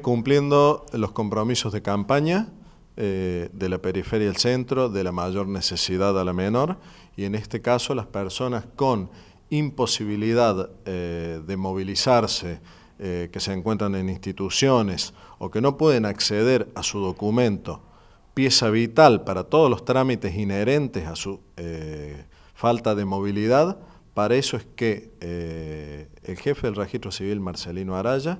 Cumpliendo los compromisos de campaña eh, de la periferia al centro, de la mayor necesidad a la menor, y en este caso las personas con imposibilidad eh, de movilizarse, eh, que se encuentran en instituciones o que no pueden acceder a su documento, pieza vital para todos los trámites inherentes a su falta de movilidad, para eso es que el jefe del registro civil, Marcelino Araya,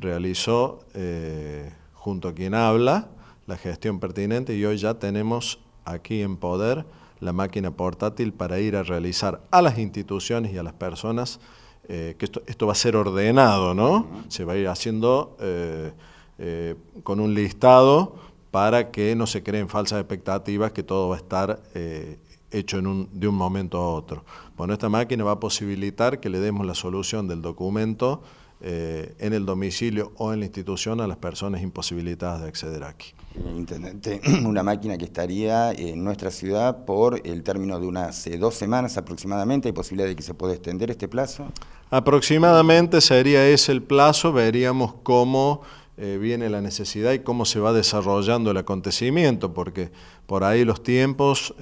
realizó eh, junto a quien habla la gestión pertinente y hoy ya tenemos aquí en poder la máquina portátil para ir a realizar a las instituciones y a las personas, eh, que esto, va a ser ordenado, ¿no? Se va a ir haciendo eh, con un listado para que no se creen falsas expectativas que todo va a estar hecho en de un momento a otro. Bueno, esta máquina va a posibilitar que le demos la solución del documento eh, en el domicilio o en la institución a las personas imposibilitadas de acceder aquí. Intendente, una máquina que estaría en nuestra ciudad por el término de unas eh, dos semanas aproximadamente, ¿hay posibilidad de que se pueda extender este plazo? Aproximadamente sería ese el plazo, veríamos cómo eh, viene la necesidad y cómo se va desarrollando el acontecimiento, porque por ahí los tiempos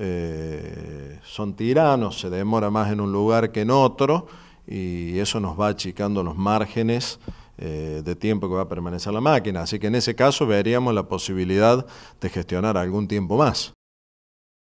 son tiranos, se demora más en un lugar que en otro, y eso nos va achicando los márgenes eh, de tiempo que va a permanecer la máquina. Así que en ese caso veríamos la posibilidad de gestionar algún tiempo más.